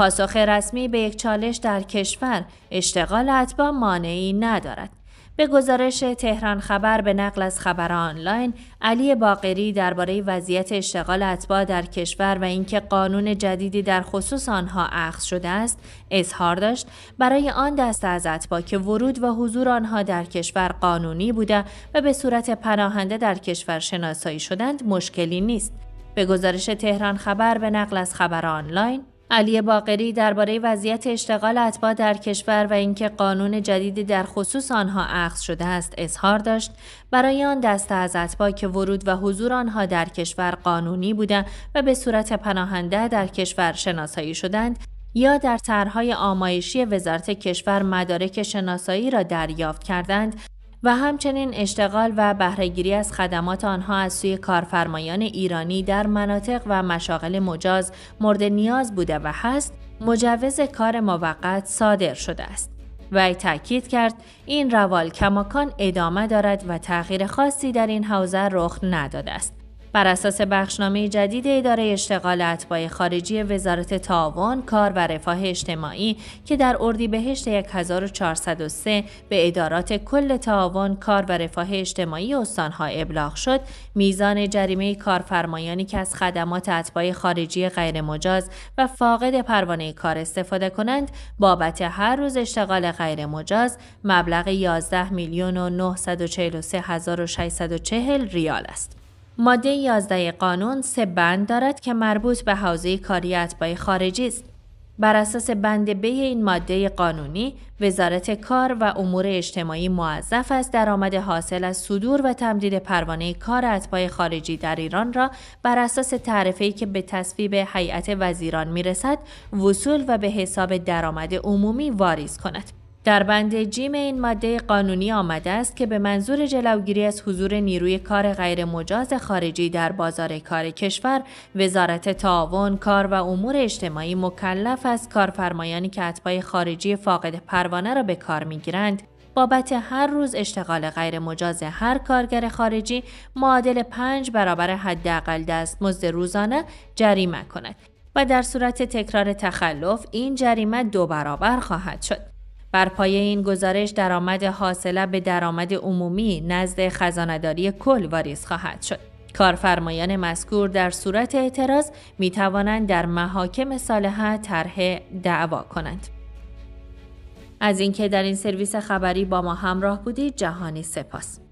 پاسخ رسمی به یک چالش در کشور اشتغال اتباع مانعی ندارد. به گزارش تهران خبر به نقل از خبر آنلاین علی باقری درباره وضعیت اشتغال اتباع در کشور و اینکه قانون جدیدی در خصوص آنها اخذ شده است اظهار داشت برای آن دست از اتباع که ورود و حضور آنها در کشور قانونی بوده و به صورت پناهنده در کشور شناسایی شدند مشکلی نیست به گزارش تهران خبر به نقل از خبر آنلاین علی باقری درباره وضعیت اشتغال اتباع در کشور و اینکه قانون جدیدی در خصوص آنها عقص شده است اظهار داشت برای آن دسته از اتباع که ورود و حضور آنها در کشور قانونی بوده و به صورت پناهنده در کشور شناسایی شدند یا در طرحهای آمایشی وزارت کشور مدارک شناسایی را دریافت کردند و همچنین اشتغال و بهرهگیری از خدمات آنها از سوی کارفرمایان ایرانی در مناطق و مشاغل مجاز مورد نیاز بوده و هست مجوز کار موقت صادر شده است وی تاکید کرد این روال کماکان ادامه دارد و تغییر خاصی در این حوزه رخ نداده است بر اساس بخشنامه جدید اداره اشتغال اتباع خارجی وزارت تعاون، کار و رفاه اجتماعی که در اردیبهشت 1403 به ادارات کل تعاون، کار و رفاه اجتماعی استانها ابلاغ شد، میزان جریمه کارفرمایانی که از خدمات اتباع خارجی غیرمجاز و فاقد پروانه کار استفاده کنند، بابت هر روز اشتغال غیرمجاز مبلغ 11 میلیون و ریال است. ماده 11 قانون سه بند دارد که مربوط به حوزه کاری اتباع خارجی است. بر اساس بند به این ماده قانونی، وزارت کار و امور اجتماعی موظف است درآمد حاصل از صدور و تمدید پروانه کار اتباع خارجی در ایران را بر اساس تعرفه‌ای که به تصویب هیئت وزیران میرسد، وصول و به حساب درآمد عمومی واریز کند. در بند جیم این ماده قانونی آمده است که به منظور جلوگیری از حضور نیروی کار غیرمجاز خارجی در بازار کار کشور وزارت تعاون کار و امور اجتماعی مکلف است کارفرمایانی که اتباع خارجی فاقد پروانه را به کار میگیرند بابت هر روز اشتغال غیرمجاز هر کارگر خارجی معادل پنج برابر حداقل دستمزد روزانه جریمه کند و در صورت تکرار تخلف این جریمه دو برابر خواهد شد بر پایه این گزارش درآمد حاصله به درآمد عمومی نزد خزانداری کل واریز خواهد شد. کارفرمایان مذکور در صورت اعتراض می توانند در محاکم صالحه طرح دعوا کنند. از اینکه در این سرویس خبری با ما همراه بودید جهانی سپاس.